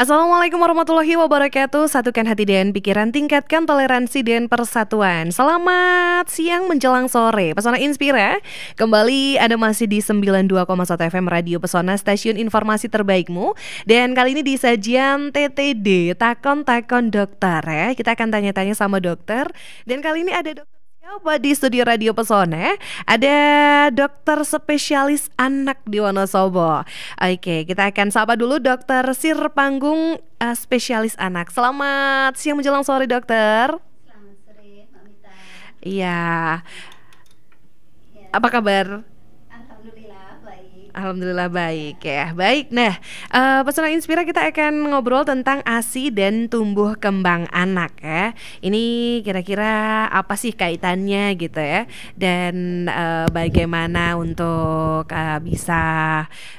Assalamualaikum warahmatullahi wabarakatuh Satukan hati dan pikiran Tingkatkan toleransi dan persatuan Selamat siang menjelang sore Pesona Inspira Kembali ada masih di 92,1 FM Radio Pesona Stasiun informasi terbaikmu Dan kali ini di sajian TTD Takon-takon dokter ya Kita akan tanya-tanya sama dokter Dan kali ini ada dokter Coba ya, di studio Radio Pesona ada dokter spesialis anak di Wonosobo. Oke, kita akan sapa dulu dokter Sir Panggung uh, eh, spesialis anak. Selamat siang menjelang sore dokter. Selamat sore, Mbak Mita. Iya. Ya. Apa kabar? Alhamdulillah baik ya. Baik. Nah, uh, eh, pesona Inspira kita akan ngobrol tentang ASI dan tumbuh kembang anak ya. Ini kira-kira apa sih kaitannya gitu ya? Dan uh, bagaimana untuk uh, bisa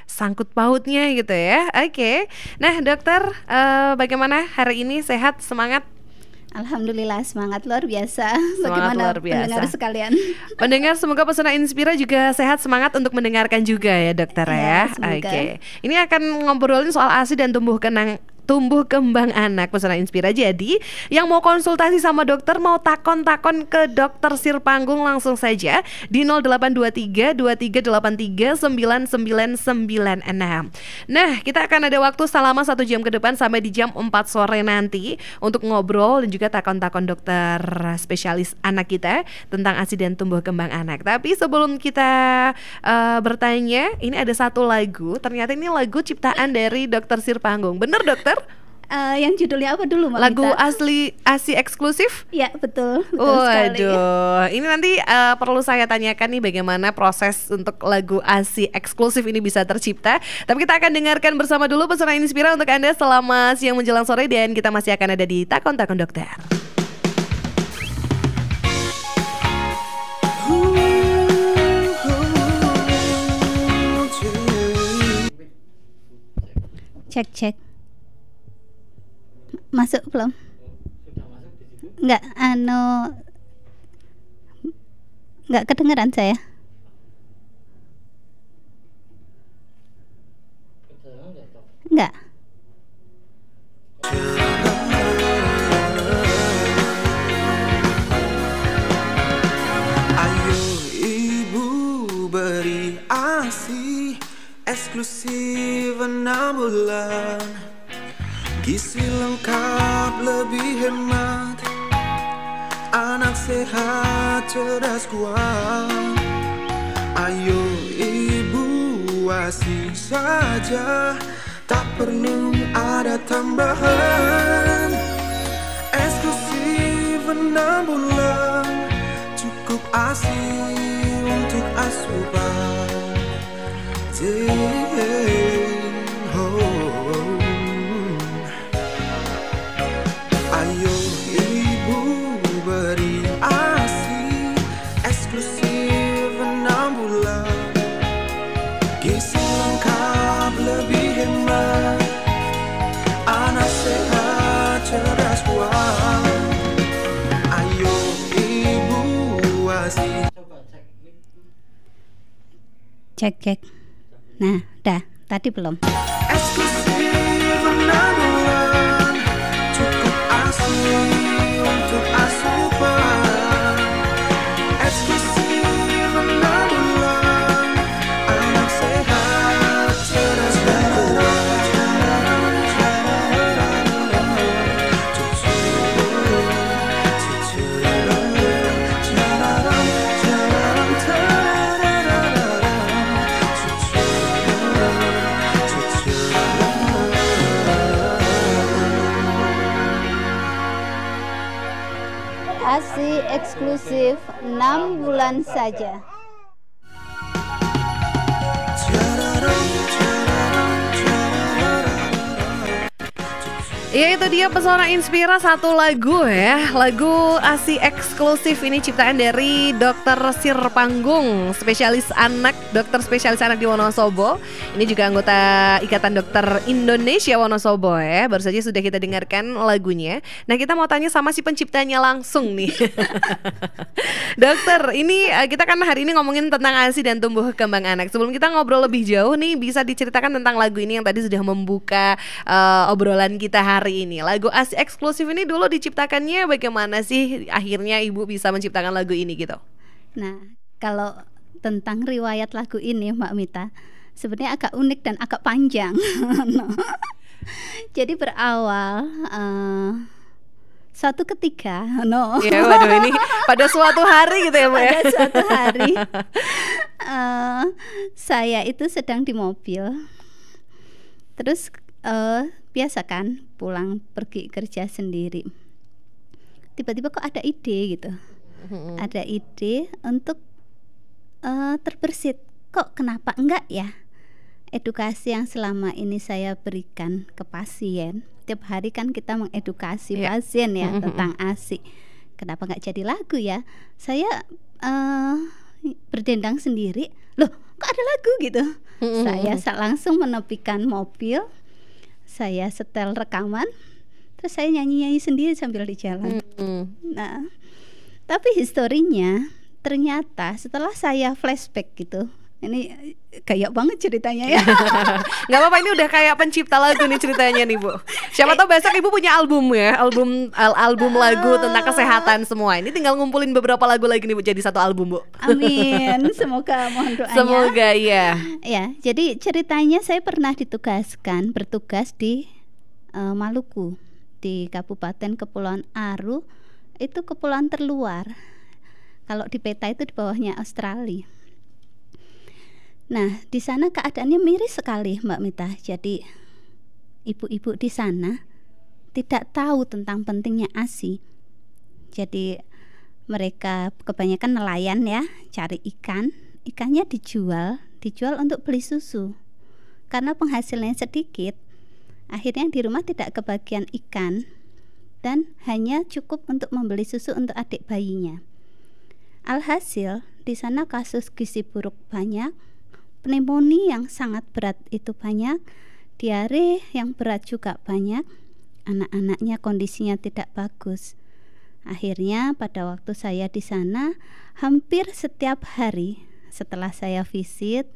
sangkut pautnya gitu ya. Oke. Okay. Nah, dokter uh, bagaimana hari ini sehat semangat? Alhamdulillah semangat luar biasa. Semangat Bagaimana luar biasa. Pendengar sekalian. Pendengar semoga pesona Inspira juga sehat semangat untuk mendengarkan juga ya dokter ya. ya. Oke. Okay. Ini akan ngobrolin soal ASI dan tumbuh kenang tumbuh kembang anak pesona Inspira. Jadi yang mau konsultasi sama dokter mau takon-takon ke dokter Sir Panggung langsung saja di 0823 2383 9996. Nah kita akan ada waktu selama satu jam ke depan sampai di jam 4 sore nanti untuk ngobrol dan juga takon-takon dokter spesialis anak kita tentang asiden tumbuh kembang anak. Tapi sebelum kita uh, bertanya ini ada satu lagu ternyata ini lagu ciptaan dari dokter Sir Panggung. Bener dokter? uh, yang judulnya apa dulu Mbak Lagu Mita? asli ASI eksklusif? Ya, betul, betul Waduh, sekali. ini nanti uh, perlu saya tanyakan nih bagaimana proses untuk lagu ASI eksklusif ini bisa tercipta. Tapi kita akan dengarkan bersama dulu pesona Inspira untuk Anda selama siang menjelang sore dan kita masih akan ada di Takon Takon Dokter. Cek cek masuk belum? Enggak, anu enggak kedengeran saya. Enggak. Ayo ibu beri ASI eksklusif enam bulan Gizi lengkap lebih hemat Anak sehat cerdas kuat Ayo ibu wasi saja Tak perlu ada tambahan Eksklusif enam bulan Cukup asih untuk asupan yeah. cek cek nah dah tadi belum eksklusif 6 bulan saja. Ya itu dia pesona Inspira satu lagu ya Lagu ASI eksklusif ini ciptaan dari dokter Sir Panggung Spesialis anak, dokter spesialis anak di Wonosobo Ini juga anggota Ikatan Dokter Indonesia Wonosobo ya Baru saja sudah kita dengarkan lagunya Nah kita mau tanya sama si penciptanya langsung nih Dokter ini eh, kita kan hari ini ngomongin tentang ASI dan tumbuh kembang anak Sebelum kita ngobrol lebih jauh nih bisa diceritakan tentang lagu ini yang tadi sudah membuka uh, obrolan kita hari hari ini. Lagu Asi eksklusif ini dulu diciptakannya bagaimana sih akhirnya Ibu bisa menciptakan lagu ini gitu? Nah, kalau tentang riwayat lagu ini Mbak Mita, sebenarnya agak unik dan agak panjang. no. Jadi berawal uh, suatu ketika, no. Ya, waduh ini pada suatu hari gitu ya, Mbak. Ya? Pada suatu hari uh, saya itu sedang di mobil. Terus uh, biasa kan pulang pergi kerja sendiri tiba-tiba kok ada ide gitu hmm. ada ide untuk uh, terbersit kok kenapa enggak ya edukasi yang selama ini saya berikan ke pasien tiap hari kan kita mengedukasi yeah. pasien ya tentang ASI kenapa nggak jadi lagu ya saya uh, berdendang sendiri loh kok ada lagu gitu saya langsung menepikan mobil saya setel rekaman terus saya nyanyi nyanyi sendiri sambil di jalan hmm. nah tapi historinya ternyata setelah saya flashback gitu ini eh, kayak banget ceritanya ya nggak apa-apa ini udah kayak pencipta lagu nih ceritanya nih bu siapa tahu besok ibu punya album ya album al album lagu tentang kesehatan semua ini tinggal ngumpulin beberapa lagu lagi nih bu jadi satu album bu amin semoga mohon doanya semoga ya ya jadi ceritanya saya pernah ditugaskan bertugas di uh, Maluku di Kabupaten Kepulauan Aru itu kepulauan terluar kalau di peta itu di bawahnya Australia Nah, di sana keadaannya miris sekali, Mbak Mita. Jadi, ibu-ibu di sana tidak tahu tentang pentingnya ASI. Jadi, mereka kebanyakan nelayan ya, cari ikan. Ikannya dijual, dijual untuk beli susu. Karena penghasilannya sedikit, akhirnya di rumah tidak kebagian ikan dan hanya cukup untuk membeli susu untuk adik bayinya. Alhasil, di sana kasus gizi buruk banyak, pneumonia yang sangat berat itu banyak, diare yang berat juga banyak. Anak-anaknya kondisinya tidak bagus. Akhirnya pada waktu saya di sana hampir setiap hari setelah saya visit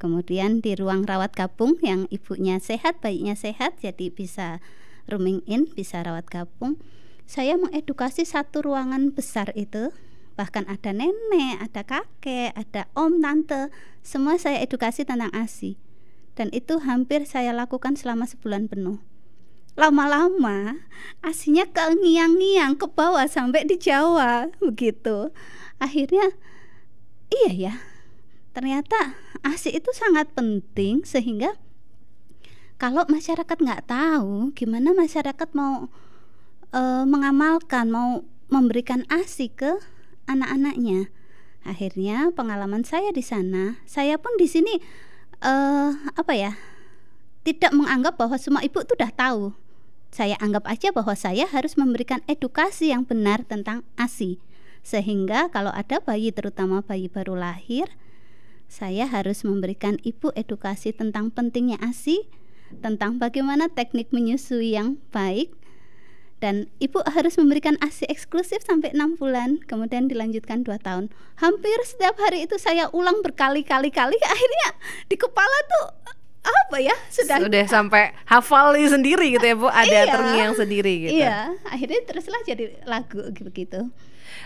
kemudian di ruang rawat kapung yang ibunya sehat bayinya sehat jadi bisa rooming in bisa rawat kapung, saya mengedukasi satu ruangan besar itu bahkan ada nenek, ada kakek, ada om, tante, semua saya edukasi tentang ASI. Dan itu hampir saya lakukan selama sebulan penuh. Lama-lama asinya ke ngiang-ngiang ke bawah sampai di Jawa begitu. Akhirnya iya ya. Ternyata ASI itu sangat penting sehingga kalau masyarakat nggak tahu gimana masyarakat mau e, mengamalkan, mau memberikan ASI ke anak-anaknya. Akhirnya pengalaman saya di sana, saya pun di sini uh, apa ya? Tidak menganggap bahwa semua ibu itu sudah tahu. Saya anggap aja bahwa saya harus memberikan edukasi yang benar tentang ASI. Sehingga kalau ada bayi terutama bayi baru lahir, saya harus memberikan ibu edukasi tentang pentingnya ASI, tentang bagaimana teknik menyusui yang baik dan ibu harus memberikan ASI eksklusif sampai enam bulan, kemudian dilanjutkan dua tahun. Hampir setiap hari itu saya ulang berkali-kali-kali, akhirnya di kepala tuh apa ya sudah sudah sampai hafal sendiri gitu ya bu, ada iya, terngiang sendiri gitu. Iya, akhirnya teruslah jadi lagu gitu.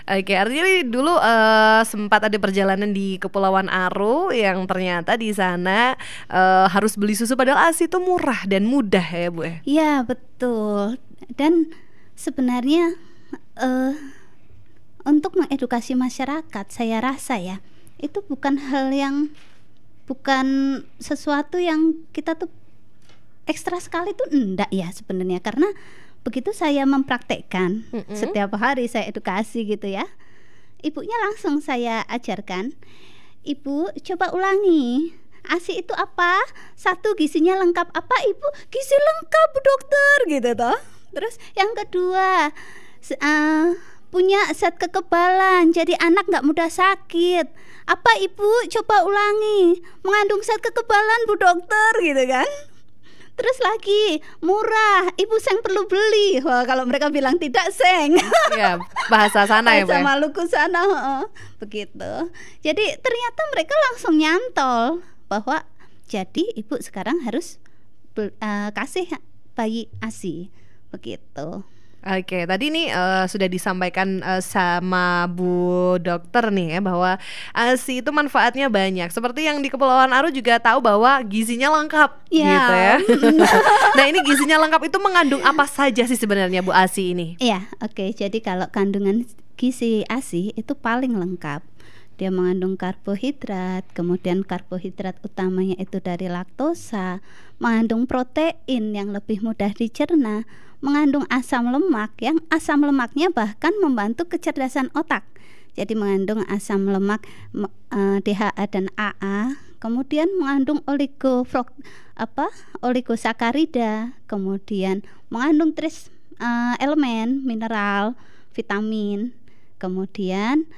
Oke, artinya dulu uh, sempat ada perjalanan di Kepulauan Aru yang ternyata di sana uh, harus beli susu padahal ASI itu murah dan mudah ya, Bu. Ya? Iya, betul dan sebenarnya uh, untuk mengedukasi masyarakat saya rasa ya itu bukan hal yang bukan sesuatu yang kita tuh ekstra sekali tuh enggak ya sebenarnya karena begitu saya mempraktekkan mm -hmm. setiap hari saya edukasi gitu ya ibunya langsung saya ajarkan ibu coba ulangi ASI itu apa? Satu gisinya lengkap apa ibu? Gizi lengkap dokter gitu toh Terus yang kedua uh, punya set kekebalan, jadi anak nggak mudah sakit. Apa ibu coba ulangi mengandung set kekebalan bu dokter gitu kan? Terus lagi murah, ibu seng perlu beli. Wah kalau mereka bilang tidak seng. Ya bahasa sana ya. Bahasa ya? Maluku sana, oh, begitu. Jadi ternyata mereka langsung nyantol bahwa jadi ibu sekarang harus uh, kasih bayi asi begitu. Oke, tadi nih uh, sudah disampaikan uh, sama Bu Dokter nih ya bahwa ASI eh, itu manfaatnya banyak. Seperti yang di Kepulauan Aru juga tahu bahwa gizinya lengkap yeah. gitu ya. nah, ini gizinya lengkap itu mengandung apa saja sih sebenarnya Bu ASI ini? Iya, oke. Okay. Jadi kalau kandungan gizi ASI itu paling lengkap. Dia mengandung karbohidrat, kemudian karbohidrat utamanya itu dari laktosa, mengandung protein yang lebih mudah dicerna, mengandung asam lemak yang asam lemaknya bahkan membantu kecerdasan otak. Jadi mengandung asam lemak e, eh, DHA dan AA, kemudian mengandung oligofrog apa? oligosakarida, kemudian mengandung tris e, elemen, mineral, vitamin. Kemudian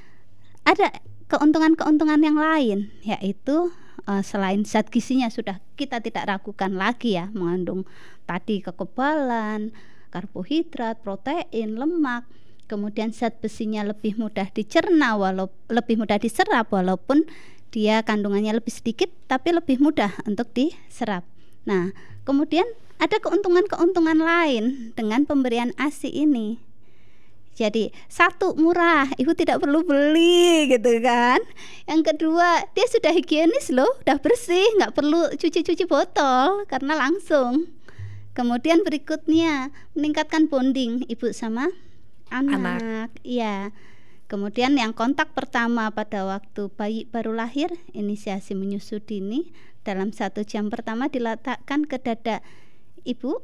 ada keuntungan-keuntungan yang lain yaitu eh, selain zat gizinya sudah kita tidak ragukan lagi ya mengandung tadi kekebalan karbohidrat, protein, lemak, kemudian zat besinya lebih mudah dicerna walaupun lebih mudah diserap walaupun dia kandungannya lebih sedikit tapi lebih mudah untuk diserap. Nah, kemudian ada keuntungan-keuntungan lain dengan pemberian ASI ini. Jadi, satu murah, ibu tidak perlu beli gitu kan. Yang kedua, dia sudah higienis loh, sudah bersih, nggak perlu cuci-cuci botol karena langsung. Kemudian berikutnya meningkatkan bonding ibu sama anak. anak. Iya. Kemudian yang kontak pertama pada waktu bayi baru lahir, inisiasi menyusu dini dalam satu jam pertama diletakkan ke dada ibu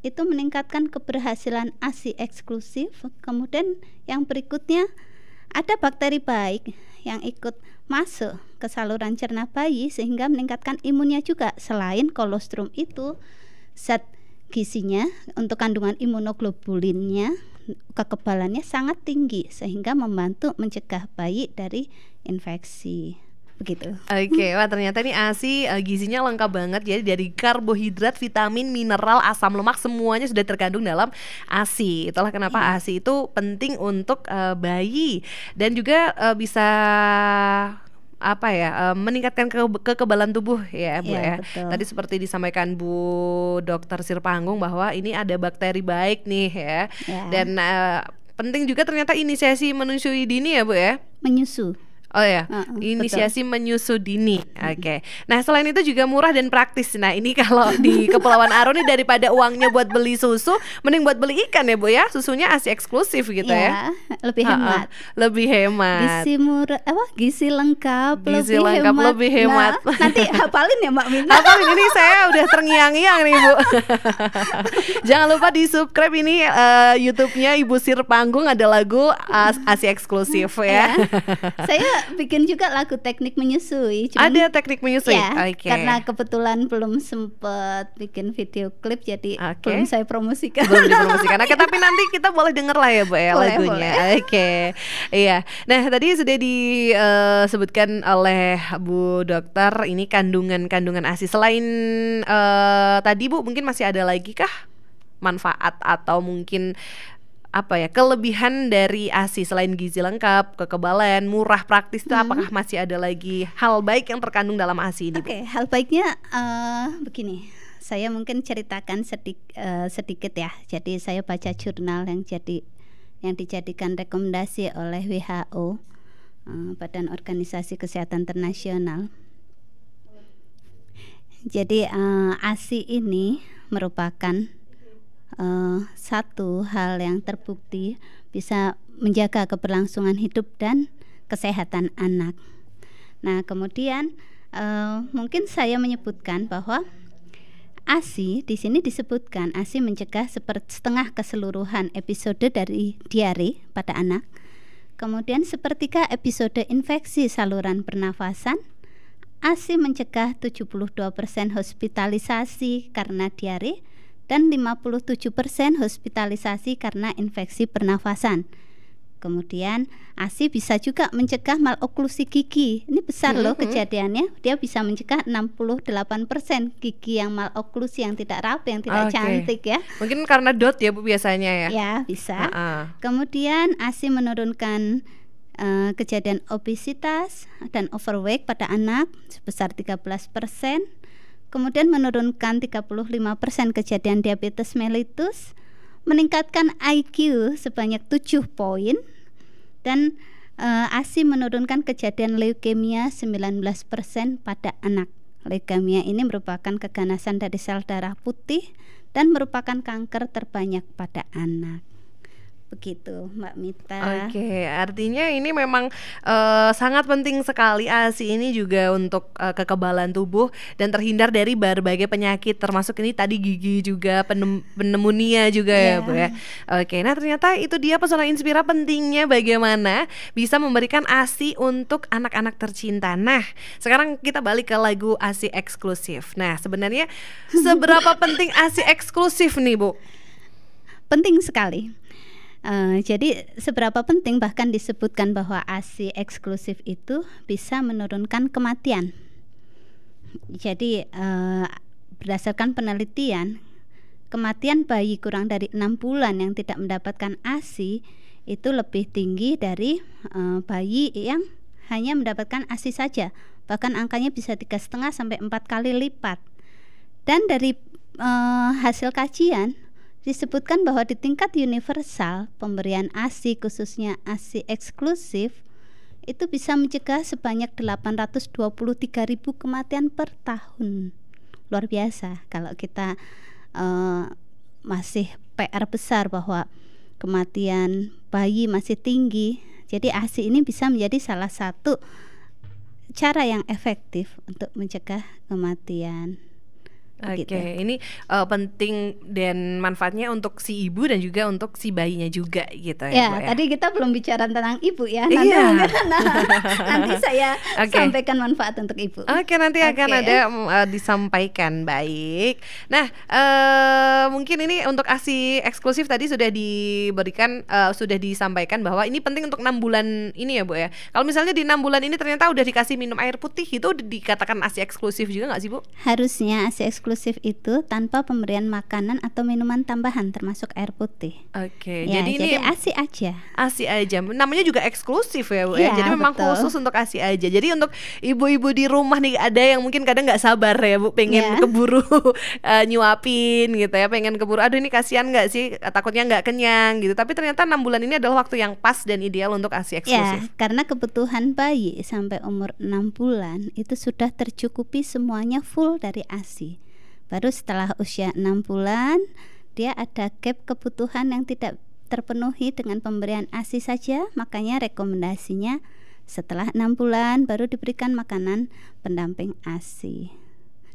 itu meningkatkan keberhasilan ASI eksklusif. Kemudian yang berikutnya ada bakteri baik yang ikut masuk ke saluran cerna bayi sehingga meningkatkan imunnya juga selain kolostrum itu zat gizinya untuk kandungan imunoglobulinnya kekebalannya sangat tinggi sehingga membantu mencegah bayi dari infeksi begitu. Oke, okay, wah ternyata ini ASI eh, gizinya lengkap banget jadi dari karbohidrat, vitamin, mineral, asam lemak semuanya sudah terkandung dalam ASI. Itulah kenapa yeah. ASI itu penting untuk uh, bayi dan juga uh, bisa apa ya uh, meningkatkan ke kekebalan tubuh ya Bu ya. ya. Betul. Tadi seperti disampaikan Bu Dokter Sirpanggung bahwa ini ada bakteri baik nih ya. ya. Dan uh, penting juga ternyata inisiasi menyusui dini ya Bu ya. Menyusu. Oh ya, uh, inisiasi betul. menyusu dini. Oke. Okay. Nah, selain itu juga murah dan praktis. Nah, ini kalau di Kepulauan Aru nih daripada uangnya buat beli susu, mending buat beli ikan ya, Bu ya. Susunya asi eksklusif gitu ya. ya. lebih hemat. Uh, uh, lebih hemat. Gizi murah apa? Gizi lengkap, gizi lebih lengkap, hemat. lebih nah, hemat. Nah, nanti hafalin ya, Mbak Mina. hafalin ini saya udah terngiang-ngiang nih, Bu. Jangan lupa di-subscribe ini uh, YouTube-nya Ibu Sir Panggung ada lagu uh, asi eksklusif hmm, ya. ya. Saya bikin juga lagu teknik menyusui. Cuman, Ada teknik menyusui. Ya, okay. Karena kebetulan belum sempet bikin video klip jadi okay. belum saya promosikan. Belum dipromosikan. Oke, tapi nanti kita boleh denger lah ya, Bu ya boleh, lagunya. Oke. Okay. Iya. Nah, tadi sudah disebutkan eh, oleh Bu Dokter ini kandungan-kandungan ASI selain uh, tadi Bu mungkin masih ada lagi kah manfaat atau mungkin apa ya kelebihan dari ASI selain gizi lengkap, kekebalan, murah, praktis itu hmm. apakah masih ada lagi hal baik yang terkandung dalam ASI ini? Oke, okay, hal baiknya uh, begini. Saya mungkin ceritakan sedik, uh, sedikit ya. Jadi saya baca jurnal yang jadi yang dijadikan rekomendasi oleh WHO, uh, eh, Badan Organisasi Kesehatan Internasional. Jadi uh, ASI ini merupakan uh, satu hal yang terbukti bisa menjaga keberlangsungan hidup dan kesehatan anak. Nah, kemudian uh, mungkin saya menyebutkan bahwa ASI di sini disebutkan ASI mencegah setengah keseluruhan episode dari diare pada anak. Kemudian sepertiga episode infeksi saluran pernafasan. ASI mencegah 72% hospitalisasi karena diare dan 57% hospitalisasi karena infeksi pernafasan. Kemudian ASI bisa juga mencegah maloklusi gigi. Ini besar loh kejadiannya. Dia bisa mencegah 68% gigi yang maloklusi yang tidak rapi, yang tidak okay. cantik ya. Mungkin karena dot ya Bu biasanya ya. Ya, bisa. Uh -uh. Kemudian ASI menurunkan uh, kejadian obesitas dan overweight pada anak sebesar 13% kemudian menurunkan 35% kejadian diabetes mellitus, meningkatkan IQ sebanyak 7 poin dan e, eh, ASI menurunkan kejadian leukemia 19% pada anak. Leukemia ini merupakan keganasan dari sel darah putih dan merupakan kanker terbanyak pada anak begitu Mbak Mita. Oke, okay, artinya ini memang uh, sangat penting sekali ASI ini juga untuk uh, kekebalan tubuh dan terhindar dari berbagai penyakit termasuk ini tadi gigi juga penem pneumonia juga yeah. ya Bu ya. Iya. Oke, okay, nah ternyata itu dia pesona Inspira pentingnya bagaimana bisa memberikan ASI untuk anak-anak tercinta. Nah, sekarang kita balik ke lagu ASI eksklusif. Nah, sebenarnya seberapa penting ASI eksklusif nih Bu? Penting sekali Uh, jadi seberapa penting bahkan disebutkan bahwa ASI eksklusif itu bisa menurunkan kematian. Jadi uh, berdasarkan penelitian kematian bayi kurang dari enam bulan yang tidak mendapatkan ASI itu lebih tinggi dari uh, bayi yang hanya mendapatkan ASI saja. Bahkan angkanya bisa tiga setengah sampai empat kali lipat. Dan dari uh, hasil kajian disebutkan bahwa di tingkat universal pemberian ASI khususnya ASI eksklusif itu bisa mencegah sebanyak 823 ribu kematian per tahun. Luar biasa kalau kita uh, masih PR besar bahwa kematian bayi masih tinggi. Jadi ASI ini bisa menjadi salah satu cara yang efektif untuk mencegah kematian. Oke, okay. gitu. ini uh, penting dan manfaatnya untuk si ibu dan juga untuk si bayinya juga gitu ya. Ya, Bu, ya? tadi kita belum bicara tentang ibu ya. Nanti iya. Nah, nanti saya okay. sampaikan manfaat untuk ibu. Oke, okay, nanti okay. akan ada uh, disampaikan. Baik. Nah, uh, mungkin ini untuk ASI eksklusif tadi sudah diberikan uh, sudah disampaikan bahwa ini penting untuk enam bulan ini ya, Bu ya. Kalau misalnya di enam bulan ini ternyata udah dikasih minum air putih itu dikatakan ASI eksklusif juga nggak sih, Bu? Harusnya ASI eksklusif inklusif itu tanpa pemberian makanan atau minuman tambahan termasuk air putih. Oke, okay, ya, jadi, jadi ini ASI aja. ASI aja. Namanya juga eksklusif ya, Bu ya. Iya, jadi betul. memang khusus untuk ASI aja. Jadi untuk ibu-ibu di rumah nih ada yang mungkin kadang nggak sabar ya, Bu, pengen ya. keburu uh, nyuapin gitu ya, pengen keburu. Aduh ini kasihan nggak sih, takutnya nggak kenyang gitu. Tapi ternyata enam bulan ini adalah waktu yang pas dan ideal untuk ASI iya, eksklusif. Ya, karena kebutuhan bayi sampai umur 6 bulan itu sudah tercukupi semuanya full dari ASI. Baru setelah usia 6 bulan dia ada gap kebutuhan yang tidak terpenuhi dengan pemberian ASI saja, makanya rekomendasinya setelah enam bulan baru diberikan makanan pendamping ASI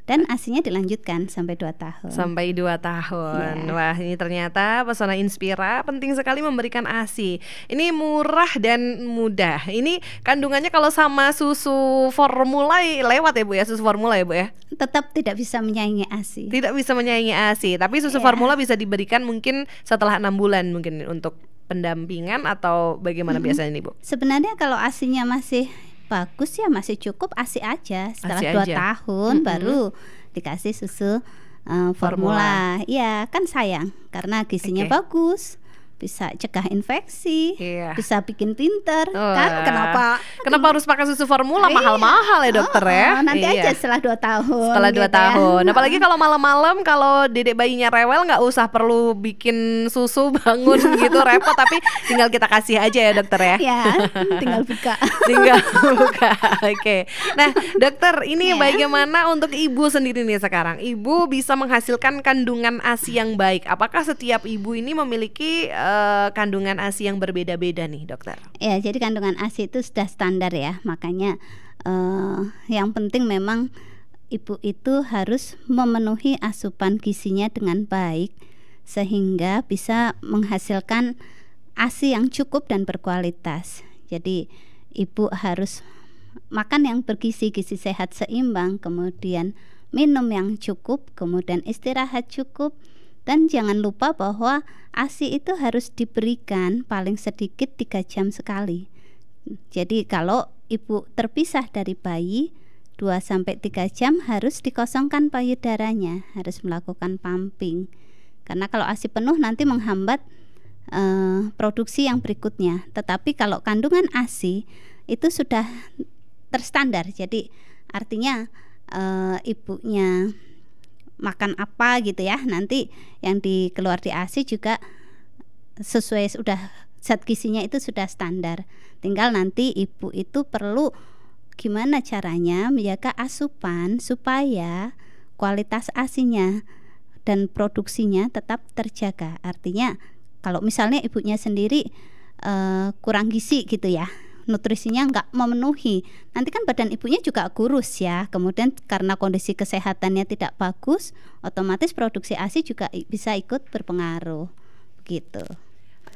dan aslinya dilanjutkan sampai 2 tahun. Sampai 2 tahun. Yeah. Wah, ini ternyata pesona Inspira penting sekali memberikan ASI. Ini murah dan mudah. Ini kandungannya kalau sama susu formula lewat ya Bu ya, susu formula ya Bu ya. Tetap tidak bisa menyaingi ASI. Tidak bisa menyaingi ASI, tapi susu yeah. formula bisa diberikan mungkin setelah enam bulan mungkin untuk pendampingan atau bagaimana mm -hmm. biasanya nih Bu? Sebenarnya kalau asinya masih bagus ya masih cukup ASI aja setelah ASI dua aja. tahun mm -hmm. baru dikasih susu uh, formula. formula. Ya kan sayang karena gizinya okay. bagus bisa cegah infeksi, iya. bisa bikin pinter, uh, kan? Kenapa? Kenapa harus pakai susu formula iya. mahal-mahal iya. ya dokter ya? oh, ya? nanti iya. aja setelah dua tahun. Setelah dua gitu ya. tahun. Ya. Apalagi kalau malam-malam kalau dedek bayinya rewel nggak usah perlu bikin susu bangun gitu repot, tapi tinggal kita kasih aja ya dokter ya. Iya, tinggal buka. tinggal buka. Oke. Okay. Nah, dokter, ini yeah. bagaimana untuk ibu sendiri nih sekarang? Ibu bisa menghasilkan kandungan ASI yang baik. Apakah setiap ibu ini memiliki eh, Eh, kandungan ASI yang berbeda-beda nih, dokter? Ya, jadi kandungan ASI itu sudah standar ya, makanya uh, yang penting memang ibu itu harus memenuhi asupan gizinya dengan baik sehingga bisa menghasilkan ASI yang cukup dan berkualitas. Jadi ibu harus makan yang bergizi, gizi sehat seimbang, kemudian minum yang cukup, kemudian istirahat cukup, dan jangan lupa bahwa ASI itu harus diberikan paling sedikit 3 jam sekali. Jadi kalau ibu terpisah dari bayi 2 sampai 3 jam harus dikosongkan payudaranya, harus melakukan pumping. Karena kalau ASI penuh nanti menghambat eh, produksi yang berikutnya. Tetapi kalau kandungan ASI itu sudah terstandar. Jadi artinya e, ibunya makan apa gitu ya nanti yang dikeluar di ASI juga sesuai sudah zat gizinya itu sudah standar tinggal nanti ibu itu perlu gimana caranya menjaga asupan supaya kualitas asinya dan produksinya tetap terjaga artinya kalau misalnya ibunya sendiri uh, kurang gizi gitu ya nutrisinya nggak memenuhi nanti kan badan ibunya juga kurus ya kemudian karena kondisi kesehatannya tidak bagus otomatis produksi ASI juga bisa ikut berpengaruh gitu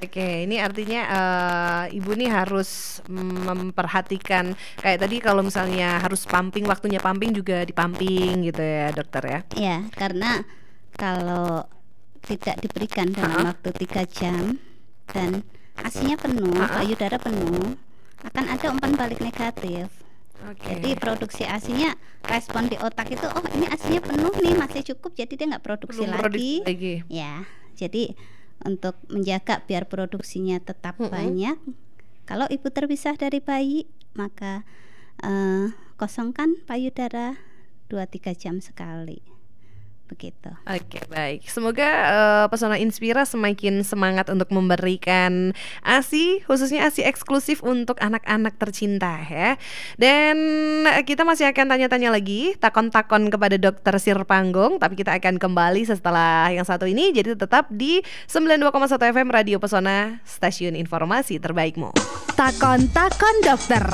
Oke, ini artinya uh, ibu nih harus memperhatikan kayak tadi kalau misalnya harus pumping, waktunya pumping juga dipumping gitu ya, dokter ya? Iya, karena kalau tidak diberikan dalam waktu tiga jam dan asinya penuh, payudara penuh, akan ada umpan balik negatif. Okay. Jadi produksi asinya respon di otak itu oh ini asinya penuh nih masih cukup jadi dia nggak produksi Belum lagi. lagi. Ya jadi untuk menjaga biar produksinya tetap mm -hmm. banyak. Kalau ibu terpisah dari bayi maka uh, kosongkan payudara dua tiga jam sekali begitu. Oke, okay, baik. Semoga uh, pesona Inspira semakin semangat untuk memberikan ASI khususnya ASI eksklusif untuk anak-anak tercinta ya. Dan kita masih akan tanya-tanya lagi, takon-takon kepada Dokter Sir Panggung, tapi kita akan kembali setelah yang satu ini. Jadi tetap di 92,1 FM Radio Pesona, stasiun informasi terbaikmu. Takon-takon dokter.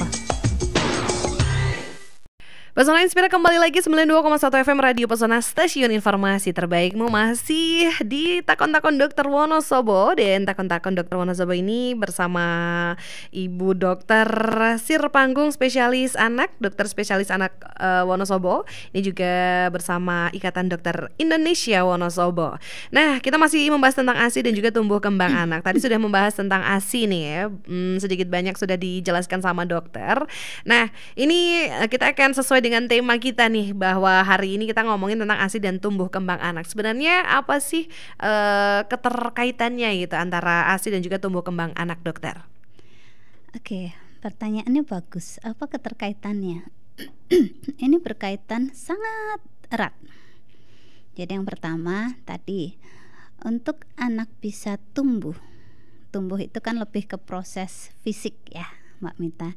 Pesona Inspira kembali lagi 92,1 FM Radio Pesona Stasiun Informasi Terbaikmu masih di Takon-Takon Dokter Wonosobo dan Takon-Takon Dokter Wonosobo ini bersama Ibu Dokter Sir Panggung Spesialis Anak, Dokter Spesialis Anak uh, Wonosobo ini juga bersama Ikatan Dokter Indonesia Wonosobo. Nah kita masih membahas tentang ASI dan juga tumbuh kembang hmm. anak. Tadi sudah membahas tentang ASI nih ya, hmm, sedikit banyak sudah dijelaskan sama dokter. Nah ini eh, kita akan sesuai dengan tema kita nih bahwa hari ini kita ngomongin tentang ASI dan tumbuh kembang anak. Sebenarnya apa sih e, keterkaitannya gitu antara ASI dan juga tumbuh kembang anak, dokter? Oke, pertanyaannya bagus. Apa keterkaitannya? ini berkaitan sangat erat. Jadi yang pertama tadi untuk anak bisa tumbuh. Tumbuh itu kan lebih ke proses fisik ya, Mbak Mita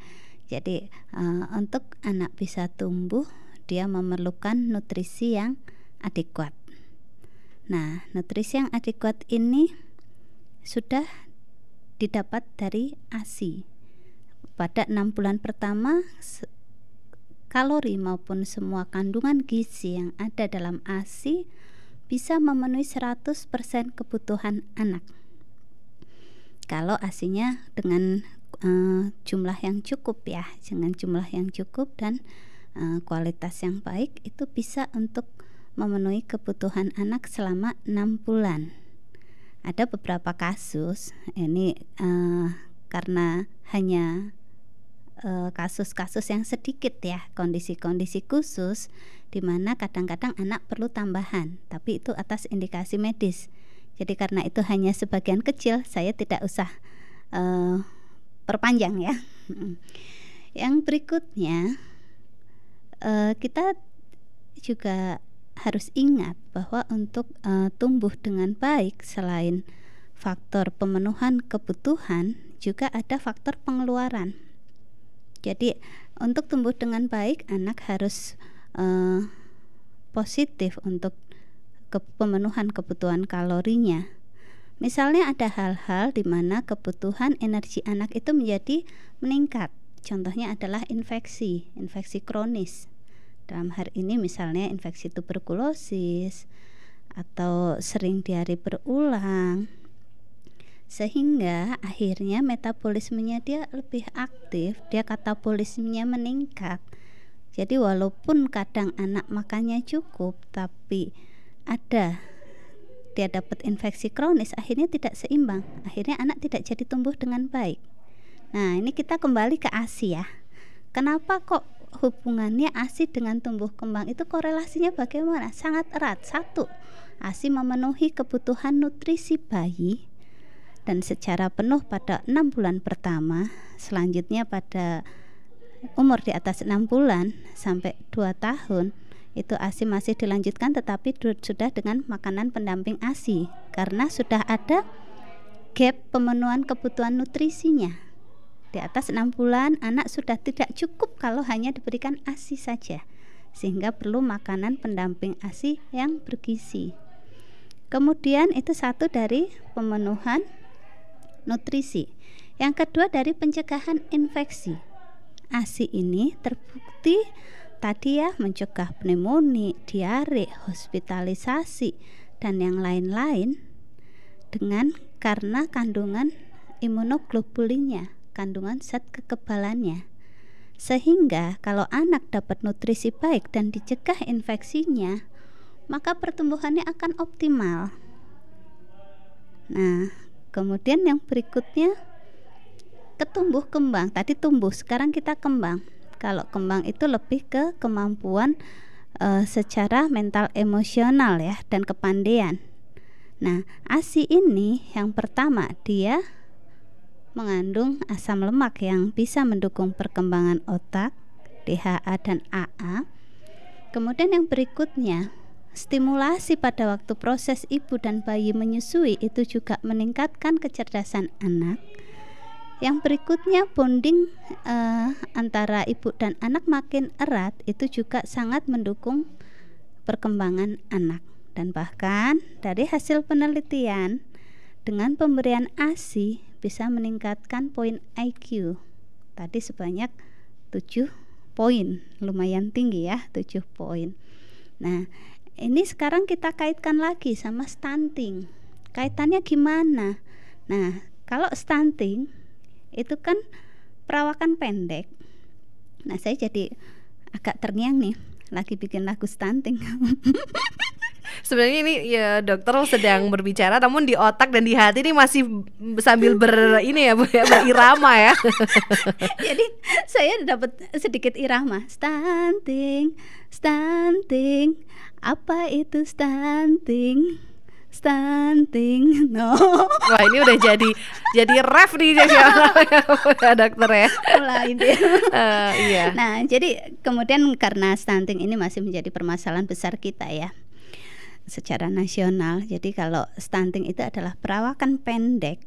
jadi uh, untuk anak bisa tumbuh dia memerlukan nutrisi yang adekuat. Nah, nutrisi yang adekuat ini sudah didapat dari ASI. Pada enam bulan pertama kalori maupun semua kandungan gizi yang ada dalam ASI bisa memenuhi 100% kebutuhan anak. Kalau ASINYA dengan uh, jumlah yang cukup ya dengan jumlah yang cukup dan uh, kualitas yang baik itu bisa untuk memenuhi kebutuhan anak selama enam bulan ada beberapa kasus ini uh, karena hanya kasus-kasus yang sedikit ya kondisi-kondisi khusus di mana kadang-kadang anak perlu tambahan tapi itu atas indikasi medis jadi karena itu hanya sebagian kecil saya tidak usah uh, perpanjang ya. Yang berikutnya eh, kita juga harus ingat bahwa untuk eh, tumbuh dengan baik selain faktor pemenuhan kebutuhan juga ada faktor pengeluaran. Jadi untuk tumbuh dengan baik anak harus eh, positif untuk pemenuhan kebutuhan kalorinya Misalnya ada hal-hal di mana kebutuhan energi anak itu menjadi meningkat. Contohnya adalah infeksi, infeksi kronis. Dalam hal ini misalnya infeksi tuberkulosis atau sering diare berulang. Sehingga akhirnya metabolismenya dia lebih aktif, dia katabolismenya meningkat. Jadi walaupun kadang anak makannya cukup tapi ada dia dapat infeksi kronis akhirnya tidak seimbang akhirnya anak tidak jadi tumbuh dengan baik nah ini kita kembali ke ASI ya kenapa kok hubungannya ASI dengan tumbuh kembang itu korelasinya bagaimana sangat erat satu ASI memenuhi kebutuhan nutrisi bayi dan secara penuh pada enam bulan pertama selanjutnya pada umur di atas enam bulan sampai 2 tahun itu ASI masih dilanjutkan tetapi sudah dengan makanan pendamping ASI karena sudah ada gap pemenuhan kebutuhan nutrisinya. Di atas 6 bulan anak sudah tidak cukup kalau hanya diberikan ASI saja sehingga perlu makanan pendamping ASI yang bergizi. Kemudian itu satu dari pemenuhan nutrisi. Yang kedua dari pencegahan infeksi. ASI ini terbukti tadi ya mencegah pneumonia, diare, hospitalisasi dan yang lain-lain dengan karena kandungan imunoglobulinnya, kandungan zat kekebalannya. Sehingga kalau anak dapat nutrisi baik dan dicegah infeksinya, maka pertumbuhannya akan optimal. Nah, kemudian yang berikutnya ketumbuh kembang. Tadi tumbuh, sekarang kita kembang kalau kembang itu lebih ke kemampuan uh, secara mental emosional ya dan kepandaian. Nah, ASI ini yang pertama dia mengandung asam lemak yang bisa mendukung perkembangan otak, DHA dan AA. Kemudian yang berikutnya, stimulasi pada waktu proses ibu dan bayi menyusui itu juga meningkatkan kecerdasan anak yang berikutnya bonding uh, antara ibu dan anak makin erat itu juga sangat mendukung perkembangan anak dan bahkan dari hasil penelitian dengan pemberian ASI bisa meningkatkan poin IQ. Tadi sebanyak 7 poin, lumayan tinggi ya, 7 poin. Nah, ini sekarang kita kaitkan lagi sama stunting. Kaitannya gimana? Nah, kalau stunting itu kan perawakan pendek nah saya jadi agak terngiang nih lagi bikin lagu stunting sebenarnya ini ya dokter sedang berbicara namun di otak dan di hati ini masih sambil ber ini ya, ya berirama ya jadi saya dapat sedikit irama stunting stunting apa itu stunting stunting no wah ini udah jadi jadi ref nih ya dokter ya mulai dia uh, iya nah jadi kemudian karena stunting ini masih menjadi permasalahan besar kita ya secara nasional jadi kalau stunting itu adalah perawakan pendek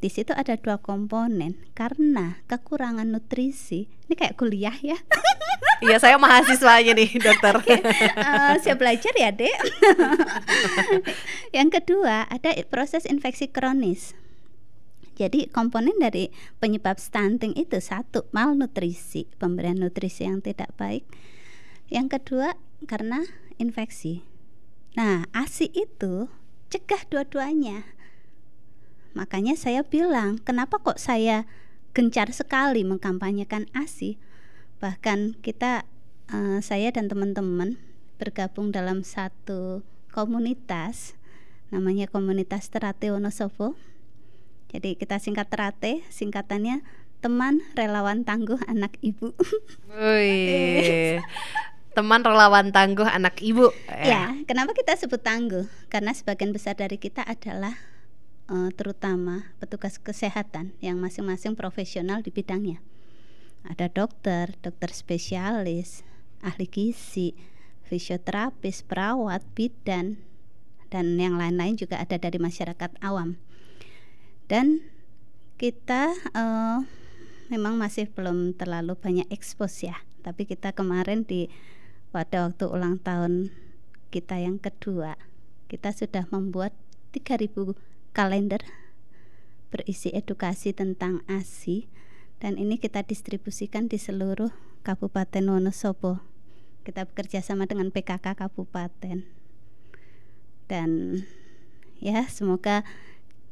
di situ ada dua komponen karena kekurangan nutrisi. Ini kayak kuliah ya. Iya saya mahasiswanya nih dokter. Okay. Uh, eh, siap belajar ya dek. yang kedua ada proses infeksi kronis. Jadi komponen dari penyebab stunting itu satu malnutrisi, pemberian nutrisi yang tidak baik. Yang kedua karena infeksi. Nah ASI itu cegah dua-duanya. Makanya saya bilang, kenapa kok saya gencar sekali mengkampanyekan ASI? Bahkan kita uh, saya dan teman-teman bergabung dalam satu komunitas namanya komunitas Terate Wonosobo. Jadi kita singkat Terate, singkatannya teman relawan tangguh anak ibu. teman relawan tangguh anak ibu. Ya. ya, kenapa kita sebut tangguh? Karena sebagian besar dari kita adalah uh, terutama petugas kesehatan yang masing-masing profesional di bidangnya. Ada dokter, dokter spesialis, ahli gizi, fisioterapis, perawat, bidan, dan yang lain-lain juga ada dari masyarakat awam. Dan kita uh, memang masih belum terlalu banyak ekspos ya, tapi kita kemarin di pada waktu ulang tahun kita yang kedua, kita sudah membuat 3000 kalender berisi edukasi tentang ASI dan ini kita distribusikan di seluruh Kabupaten Wonosobo. Kita bekerja sama dengan PKK Kabupaten. Dan ya, semoga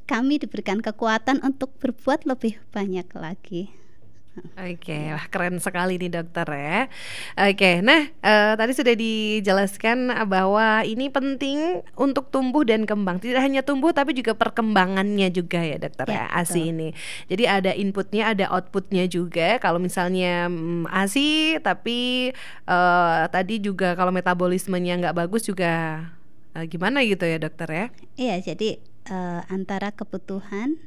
kami diberikan kekuatan untuk berbuat lebih banyak lagi. Oke, wah keren sekali nih dokter ya. Oke, nah uh, tadi sudah dijelaskan bahwa ini penting untuk tumbuh dan kembang. Tidak hanya tumbuh tapi juga perkembangannya juga ya dokter ya, ya ASI ini. Jadi ada inputnya, ada outputnya juga. Kalau misalnya mm, ASI tapi uh, tadi juga kalau metabolismenya nggak bagus juga uh, gimana gitu ya dokter ya? Iya, jadi uh, antara kebutuhan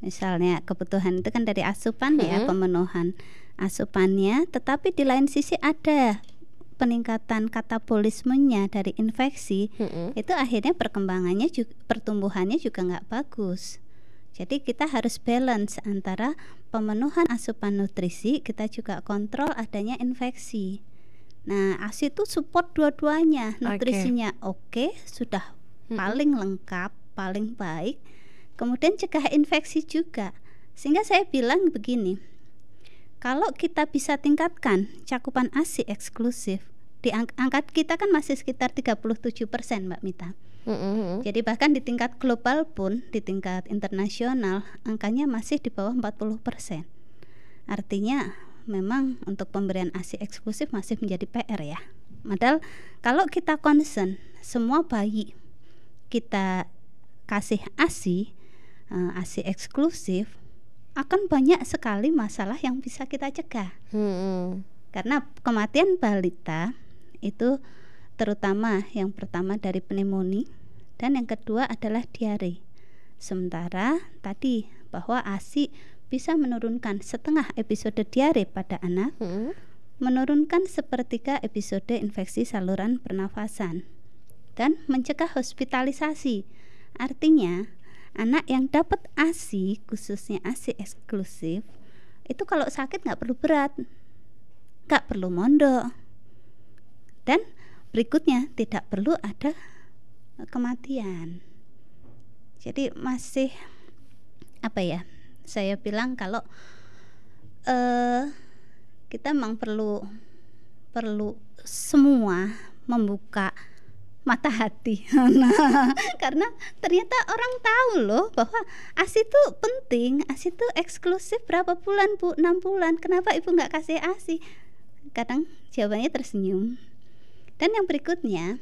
Misalnya kebutuhan itu kan dari asupan -hmm. ya pemenuhan asupannya, tetapi di lain sisi ada peningkatan katabolismenya dari infeksi hmm itu akhirnya perkembangannya juga, pertumbuhannya juga nggak bagus. Jadi kita harus balance antara pemenuhan asupan nutrisi, kita juga kontrol adanya infeksi. Nah, ASI itu support dua-duanya, nutrisinya oke, okay. okay, sudah hmm paling lengkap, paling baik kemudian cegah infeksi juga. Sehingga saya bilang begini, kalau kita bisa tingkatkan cakupan ASI eksklusif, di angkat kita kan masih sekitar 37% Mbak Mita. Mm -hmm. Jadi bahkan di tingkat global pun, di tingkat internasional, angkanya masih di bawah 40%. Artinya memang untuk pemberian ASI eksklusif masih menjadi PR ya. Padahal kalau kita concern semua bayi kita kasih ASI, uh, eh, ASI eksklusif akan banyak sekali masalah yang bisa kita cegah. Hmm. Karena kematian balita itu terutama yang pertama dari pneumonia dan yang kedua adalah diare. Sementara tadi bahwa ASI bisa menurunkan setengah episode diare pada anak, hmm. menurunkan sepertiga episode infeksi saluran pernafasan dan mencegah hospitalisasi. Artinya, anak yang dapat ASI khususnya ASI eksklusif itu kalau sakit nggak perlu berat nggak perlu mondok dan berikutnya tidak perlu ada e, kematian jadi masih apa ya saya bilang kalau eh, kita memang perlu perlu semua membuka mata hati. Nah, karena ternyata orang tahu loh bahwa ASI itu penting, ASI itu eksklusif berapa bulan Bu? 6 bulan. Kenapa Ibu nggak kasih ASI? Kadang jawabannya tersenyum. Dan yang berikutnya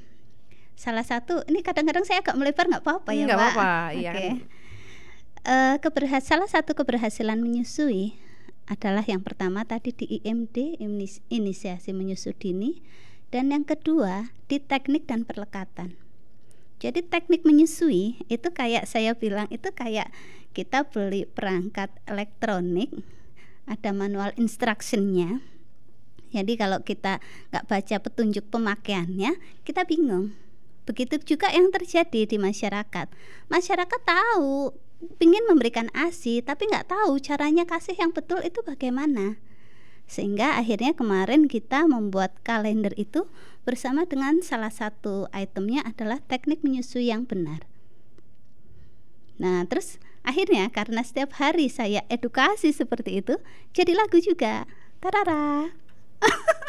salah satu ini kadang-kadang saya agak melebar nggak apa-apa ya, nggak apa-apa, iya. Okay. Uh, eh, keberhas salah satu keberhasilan menyusui adalah yang pertama tadi di IMD inisiasi menyusui dini dan yang kedua, di teknik dan perlekatan. Jadi teknik menyusui itu kayak saya bilang itu kayak kita beli perangkat elektronik ada manual instructionnya. Jadi kalau kita nggak baca petunjuk pemakaiannya, kita bingung. Begitu juga yang terjadi di masyarakat. Masyarakat tahu ingin memberikan ASI tapi nggak tahu caranya kasih yang betul itu bagaimana. Sehingga akhirnya kemarin kita membuat kalender itu bersama dengan salah satu itemnya adalah teknik menyusui yang benar. Nah, terus akhirnya karena setiap hari saya edukasi seperti itu, jadi lagu juga. Tarara.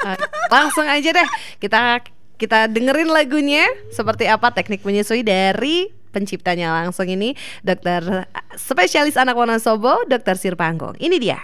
Eh, langsung aja deh kita kita dengerin lagunya seperti apa teknik menyusui dari penciptanya langsung ini dokter eh, spesialis anak Wonosobo dokter Sir Panggong. Ini dia.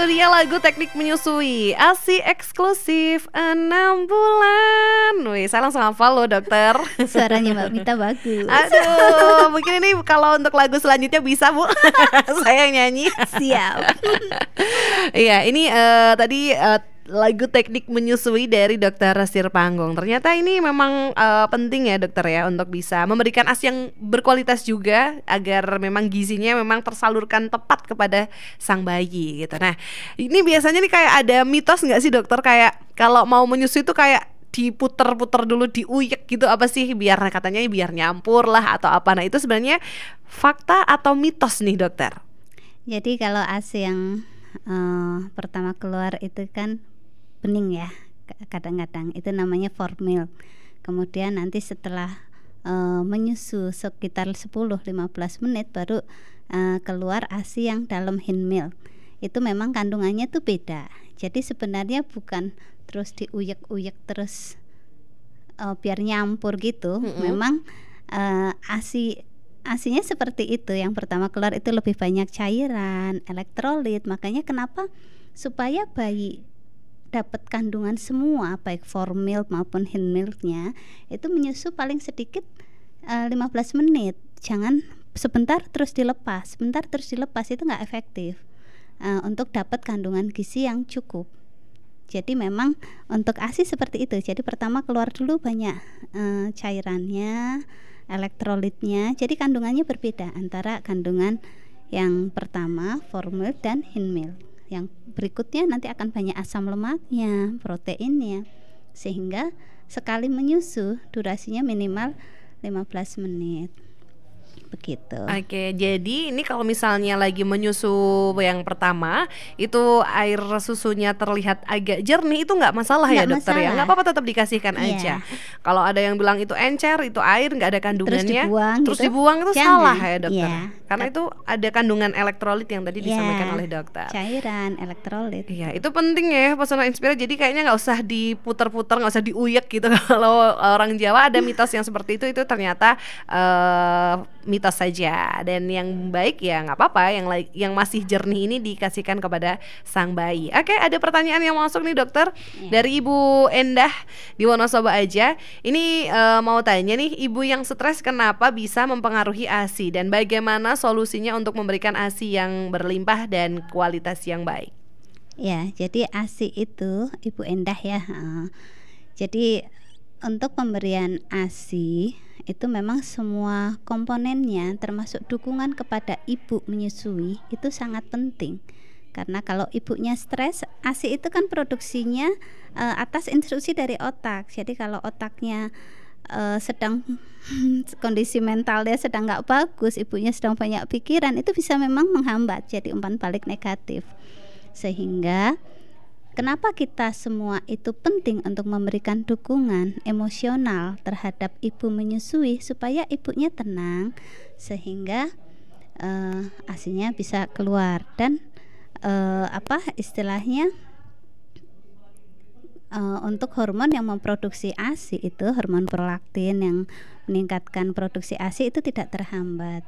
itu dia lagu teknik menyusui ASI eksklusif enam bulan Wih, saya langsung hafal loh dokter Suaranya Mbak Mita bagus Aduh, mungkin ini kalau untuk lagu selanjutnya bisa Bu Saya nyanyi Siap Iya, ini uh, tadi uh, lagu teknik menyusui dari dokter Rasir Panggung. Ternyata ini memang uh, penting ya dokter ya untuk bisa memberikan ASI yang berkualitas juga agar memang gizinya memang tersalurkan tepat kepada sang bayi gitu. Nah, ini biasanya nih kayak ada mitos nggak sih dokter kayak kalau mau menyusui itu kayak diputer-puter dulu diuyek gitu apa sih biar katanya biar nyampur lah atau apa nah itu sebenarnya fakta atau mitos nih dokter jadi kalau ASI yang uh, pertama keluar itu kan bening ya kadang-kadang itu namanya formil kemudian nanti setelah uh, menyusu sekitar 10-15 menit baru uh, keluar ASI yang dalam hinmil itu memang kandungannya tuh beda jadi sebenarnya bukan terus diuyek-uyek terus uh, biar nyampur gitu mm -hmm. memang uh, ASI asinya seperti itu yang pertama keluar itu lebih banyak cairan elektrolit makanya kenapa supaya bayi dapat kandungan semua baik formil maupun hand milknya itu menyusu paling sedikit e, eh, 15 menit jangan sebentar terus dilepas sebentar terus dilepas itu nggak efektif e, untuk dapat kandungan gizi yang cukup jadi memang untuk ASI seperti itu jadi pertama keluar dulu banyak e, cairannya elektrolitnya jadi kandungannya berbeda antara kandungan yang pertama formil dan milk yang berikutnya nanti akan banyak asam lemaknya, proteinnya. Sehingga sekali menyusu durasinya minimal 15 menit begitu. Oke, jadi ini kalau misalnya lagi menyusu yang pertama itu air susunya terlihat agak jernih itu nggak masalah gak ya dokter masalah. ya nggak ya? apa-apa tetap dikasihkan yeah. aja. Kalau ada yang bilang itu encer itu air nggak ada kandungannya terus dibuang, terus gitu, dibuang itu jangan. salah ya dokter. Yeah. Karena itu ada kandungan elektrolit yang tadi yeah. disampaikan oleh dokter. Cairan elektrolit. Iya itu penting ya pesona inspira. Jadi kayaknya nggak usah diputer-puter nggak usah diuyek gitu kalau orang Jawa ada mitos yang seperti itu itu ternyata uh, eh, mitos mitos saja dan yang baik ya nggak apa-apa yang yang masih jernih ini dikasihkan kepada sang bayi oke ada pertanyaan yang masuk nih dokter iya. dari ibu Endah di Wonosobo aja ini uh, mau tanya nih ibu yang stres kenapa bisa mempengaruhi asi dan bagaimana solusinya untuk memberikan asi yang berlimpah dan kualitas yang baik ya jadi asi itu ibu Endah ya eh, jadi untuk pemberian asi itu memang semua komponennya termasuk dukungan kepada ibu menyusui itu sangat penting karena kalau ibunya stres ASI itu kan produksinya e, atas instruksi dari otak jadi kalau otaknya e, sedang kondisi mentalnya sedang nggak bagus ibunya sedang banyak pikiran itu bisa memang menghambat jadi umpan balik negatif sehingga Kenapa kita semua itu penting untuk memberikan dukungan emosional terhadap ibu menyusui supaya ibunya tenang sehingga uh, asinya bisa keluar dan uh, apa istilahnya uh, untuk hormon yang memproduksi ASI itu hormon prolaktin yang meningkatkan produksi ASI itu tidak terhambat.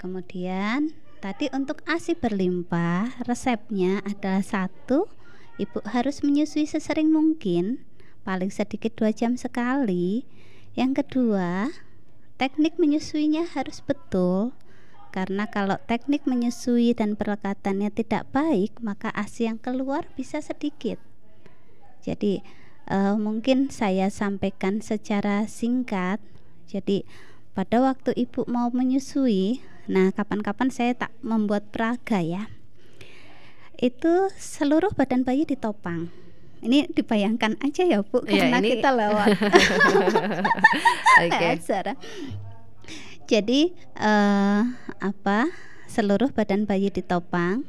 Kemudian tadi untuk ASI berlimpah resepnya adalah satu Ibu harus menyusui sesering mungkin, paling sedikit dua jam sekali. Yang kedua, teknik menyusuinya harus betul, karena kalau teknik menyusui dan perlekatannya tidak baik, maka asi yang keluar bisa sedikit. Jadi, uh, mungkin saya sampaikan secara singkat. Jadi, pada waktu ibu mau menyusui, nah kapan-kapan saya tak membuat peraga, ya itu seluruh badan bayi ditopang ini dibayangkan aja ya bu iya, karena ya, ini... kita lewat okay. jadi uh, apa seluruh badan bayi ditopang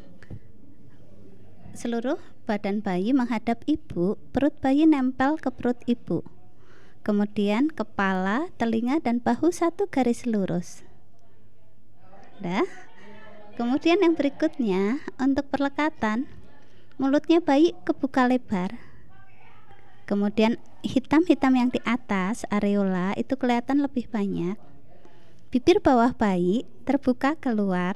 seluruh badan bayi menghadap ibu perut bayi nempel ke perut ibu kemudian kepala telinga dan bahu satu garis lurus dah Kemudian yang berikutnya untuk perlekatan mulutnya bayi kebuka lebar. Kemudian hitam-hitam yang di atas areola itu kelihatan lebih banyak. Bibir bawah bayi terbuka keluar.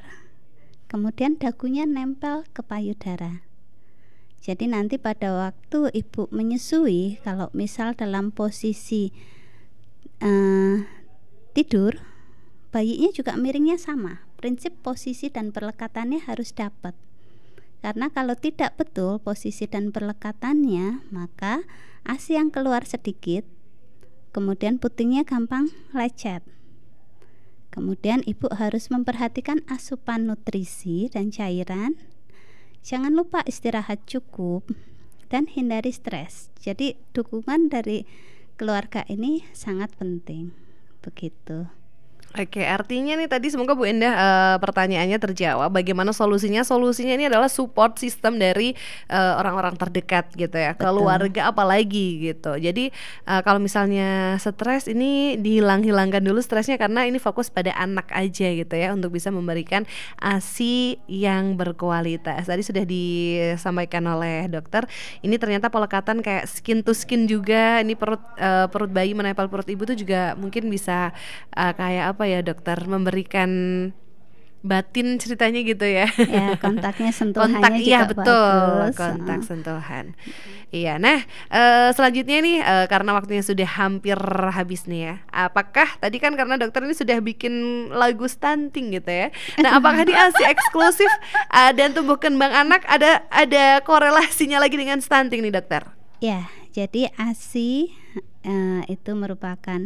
Kemudian dagunya nempel ke payudara. Jadi nanti pada waktu ibu menyusui kalau misal dalam posisi uh, tidur bayinya juga miringnya sama prinsip posisi dan perlekatannya harus dapat. Karena kalau tidak betul posisi dan perlekatannya, maka asi yang keluar sedikit, kemudian putingnya gampang lecet. Kemudian ibu harus memperhatikan asupan nutrisi dan cairan. Jangan lupa istirahat cukup dan hindari stres. Jadi dukungan dari keluarga ini sangat penting. Begitu. Oke, artinya nih tadi semoga Bu Endah uh, eh, pertanyaannya terjawab. Bagaimana solusinya? Solusinya ini adalah support system dari eh, orang-orang uh, terdekat gitu ya, Betul. keluarga apalagi gitu. Jadi uh, kalau misalnya stres ini dihilang-hilangkan dulu stresnya karena ini fokus pada anak aja gitu ya untuk bisa memberikan ASI yang berkualitas. Tadi sudah disampaikan oleh dokter, ini ternyata pelekatan kayak skin to skin juga. Ini perut uh, perut bayi menempel perut ibu itu juga mungkin bisa uh, kayak apa ya dokter memberikan batin ceritanya gitu ya. Ya, kontaknya sentuhan kontak, juga iya, betul, bagus. kontak sentuhan. Iya, nah uh, selanjutnya nih uh, karena waktunya sudah hampir habis nih ya. Apakah tadi kan karena dokter ini sudah bikin lagu stunting gitu ya. Nah, apakah di ASI ah, eksklusif uh, dan tumbuh kembang anak ada ada korelasinya lagi dengan stunting nih dokter? Ya, jadi ASI uh, eh, itu merupakan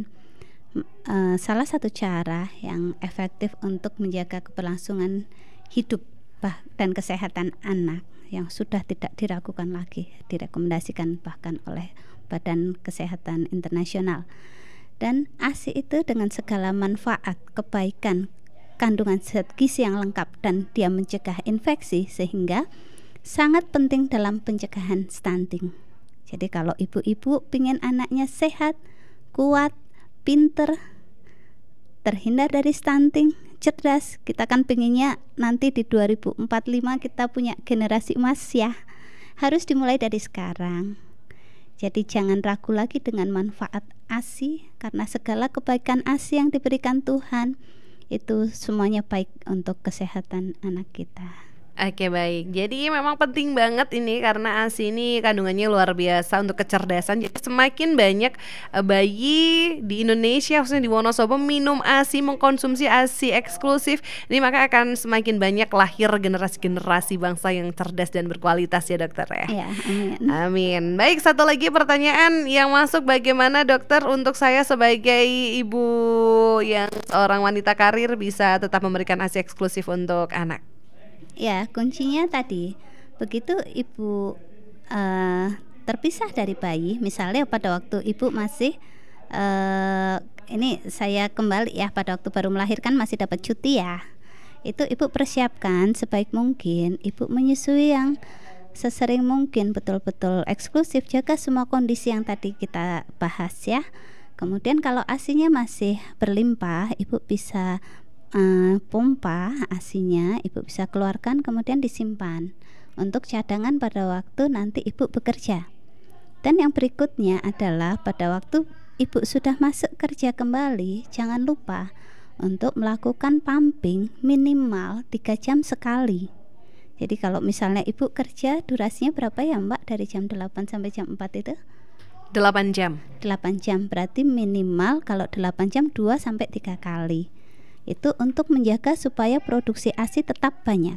Eh, salah satu cara yang efektif untuk menjaga keberlangsungan hidup dan kesehatan anak yang sudah tidak diragukan lagi direkomendasikan bahkan oleh Badan Kesehatan Internasional dan ASI itu dengan segala manfaat kebaikan kandungan zat gizi yang lengkap dan dia mencegah infeksi sehingga sangat penting dalam pencegahan stunting jadi kalau ibu-ibu ingin anaknya sehat kuat pinter, terhindar dari stunting, cerdas. Kita kan pengennya nanti di 2045 kita punya generasi emas ya. Harus dimulai dari sekarang. Jadi jangan ragu lagi dengan manfaat ASI karena segala kebaikan ASI yang diberikan Tuhan itu semuanya baik untuk kesehatan anak kita. Oke baik, jadi memang penting banget ini karena ASI ini kandungannya luar biasa untuk kecerdasan. Jadi semakin banyak eh, bayi di Indonesia khususnya di Wonosobo minum ASI, mengkonsumsi ASI eksklusif, ini maka akan semakin banyak lahir generasi-generasi bangsa yang cerdas dan berkualitas ya dokter ya. Iya, amin. Amin. Baik, satu lagi pertanyaan yang masuk bagaimana dokter untuk saya sebagai ibu yang seorang wanita karir bisa tetap memberikan ASI eksklusif untuk anak? Ya, kuncinya tadi begitu ibu uh, terpisah dari bayi, misalnya pada waktu ibu masih uh, ini saya kembali ya pada waktu baru melahirkan masih dapat cuti ya. Itu ibu persiapkan sebaik mungkin, ibu menyusui yang sesering mungkin betul-betul eksklusif jaga semua kondisi yang tadi kita bahas ya. Kemudian kalau asinya masih berlimpah, ibu bisa uh, pompa asinya ibu bisa keluarkan kemudian disimpan untuk cadangan pada waktu nanti ibu bekerja. Dan yang berikutnya adalah pada waktu ibu sudah masuk kerja kembali, jangan lupa untuk melakukan pumping minimal 3 jam sekali. Jadi kalau misalnya ibu kerja durasinya berapa ya Mbak dari jam 8 sampai jam 4 itu? 8 jam. 8 jam berarti minimal kalau 8 jam 2 sampai 3 kali itu untuk menjaga supaya produksi ASI tetap banyak.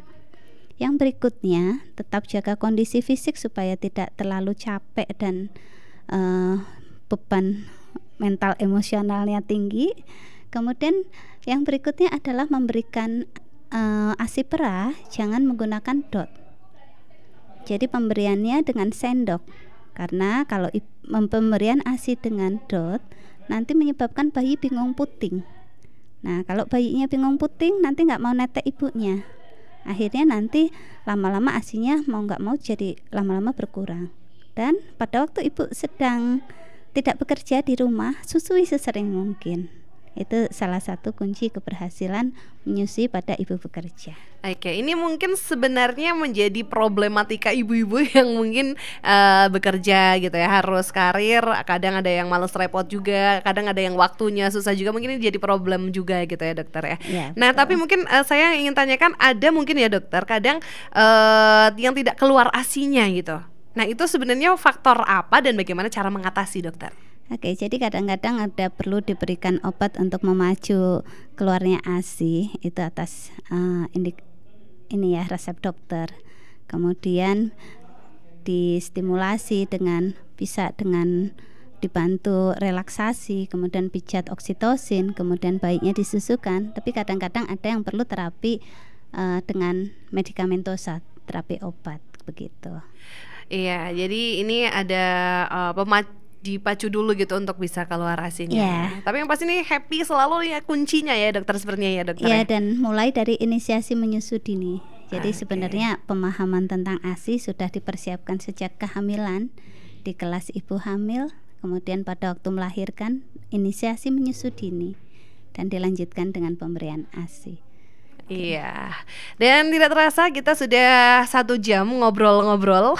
Yang berikutnya, tetap jaga kondisi fisik supaya tidak terlalu capek dan uh, beban mental emosionalnya tinggi. Kemudian yang berikutnya adalah memberikan uh, eh, ASI perah, jangan menggunakan dot. Jadi pemberiannya dengan sendok. Karena kalau pemberian ASI dengan dot nanti menyebabkan bayi bingung puting Nah, kalau bayinya bingung puting, nanti nggak mau netek ibunya. Akhirnya nanti lama-lama asinya mau nggak mau jadi lama-lama berkurang. Dan pada waktu ibu sedang tidak bekerja di rumah, susui sesering mungkin. Itu salah satu kunci keberhasilan menyusui pada ibu bekerja. Oke, ini mungkin sebenarnya menjadi problematika ibu-ibu yang mungkin uh, bekerja gitu ya harus karir, kadang ada yang males repot juga, kadang ada yang waktunya susah juga, mungkin ini jadi problem juga gitu ya dokter ya. Yeah, nah betul. tapi mungkin uh, saya ingin tanyakan ada mungkin ya dokter kadang uh, yang tidak keluar asinya gitu. Nah itu sebenarnya faktor apa dan bagaimana cara mengatasi dokter? Oke, jadi kadang-kadang ada perlu diberikan obat untuk memacu keluarnya ASI itu atas uh, indik ini ya resep dokter. Kemudian distimulasi dengan bisa dengan dibantu relaksasi, kemudian pijat oksitosin, kemudian baiknya disusukan. Tapi kadang-kadang ada yang perlu terapi uh, dengan medikamentosa, terapi obat begitu. Iya, jadi ini ada uh, eh, pemat dipacu dulu gitu untuk bisa keluar asinya. Yeah. Tapi yang pasti nih happy selalu ya kuncinya ya dokter sebenarnya ya dokter. Iya yeah, dan mulai dari inisiasi menyusui dini. Jadi okay. sebenarnya pemahaman tentang ASI sudah dipersiapkan sejak kehamilan di kelas ibu hamil, kemudian pada waktu melahirkan inisiasi menyusui dini dan dilanjutkan dengan pemberian ASI. Iya. Dan tidak terasa kita sudah satu jam ngobrol-ngobrol.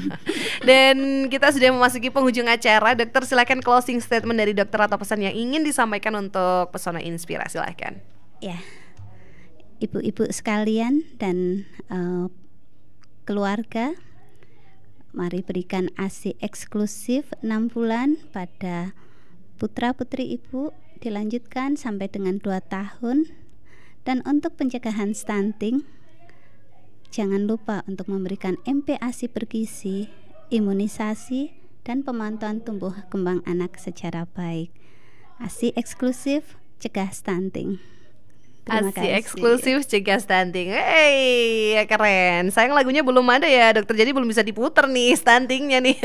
Dan kita sudah memasuki penghujung acara. Dokter silakan closing statement dari dokter atau pesan yang ingin disampaikan untuk pesona inspirasi silakan. Ya. Ibu-ibu sekalian dan uh, keluarga, mari berikan ASI eksklusif enam bulan pada putra-putri ibu dilanjutkan sampai dengan 2 tahun dan untuk pencegahan stunting, jangan lupa untuk memberikan MPASI bergizi, imunisasi, dan pemantauan tumbuh kembang anak secara baik. ASI eksklusif cegah stunting. Terima Asi kasih. eksklusif Cegah Stunting. Hey, keren. Sayang lagunya belum ada ya, dokter. Jadi belum bisa diputer nih stuntingnya nih.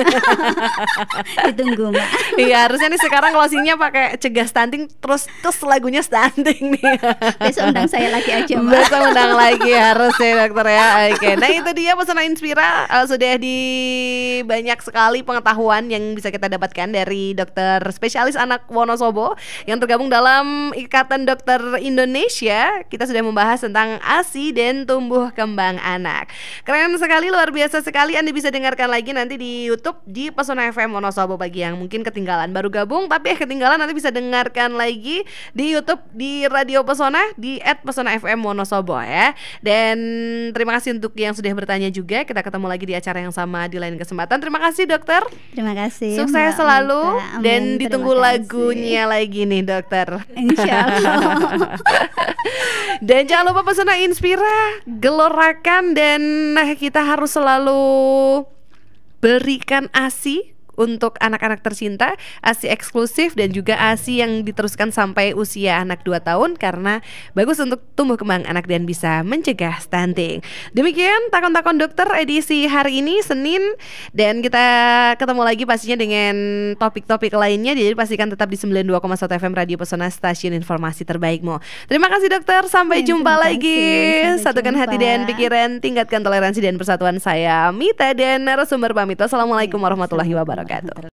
Ditunggu, Mbak. Iya, harusnya nih sekarang closingnya pakai Cegah Stunting terus terus lagunya stunting nih. Besok undang saya lagi aja, Mbak. Besok undang lagi harus ya, dokter ya. Oke. Nah, itu dia pesona Inspira eh, sudah di banyak sekali pengetahuan yang bisa kita dapatkan dari dokter spesialis anak Wonosobo yang tergabung dalam Ikatan Dokter Indonesia ya Kita sudah membahas tentang ASI dan tumbuh kembang anak Keren sekali, luar biasa sekali Anda bisa dengarkan lagi nanti di Youtube di Pesona FM Wonosobo Bagi yang mungkin ketinggalan baru gabung Tapi eh ketinggalan nanti bisa dengarkan lagi di Youtube di Radio Pesona Di at Pesona FM Wonosobo ya Dan terima kasih untuk yang sudah bertanya juga Kita ketemu lagi di acara yang sama di lain kesempatan Terima kasih dokter Terima kasih Sukses Mbak selalu Dan ditunggu lagunya lagi nih dokter Insya Allah Dan jangan lupa pesona Inspira, gelorakan dan kita harus selalu berikan ASI untuk anak-anak tersinta ASI eksklusif dan juga ASI yang diteruskan sampai usia anak 2 tahun karena bagus untuk tumbuh kembang anak dan bisa mencegah stunting. Demikian takon-takon dokter edisi hari ini Senin dan kita ketemu lagi pastinya dengan topik-topik lainnya jadi pastikan tetap di 92,1 FM Radio Pesona Stasiun Informasi Terbaikmu. Terima kasih dokter, sampai ya, jumpa lagi. Sampai Satukan jumpa. hati dan pikiran, tingkatkan toleransi dan persatuan saya Mita dan narasumber pamit. Wassalamualaikum warahmatullahi wabarakatuh. Gracias.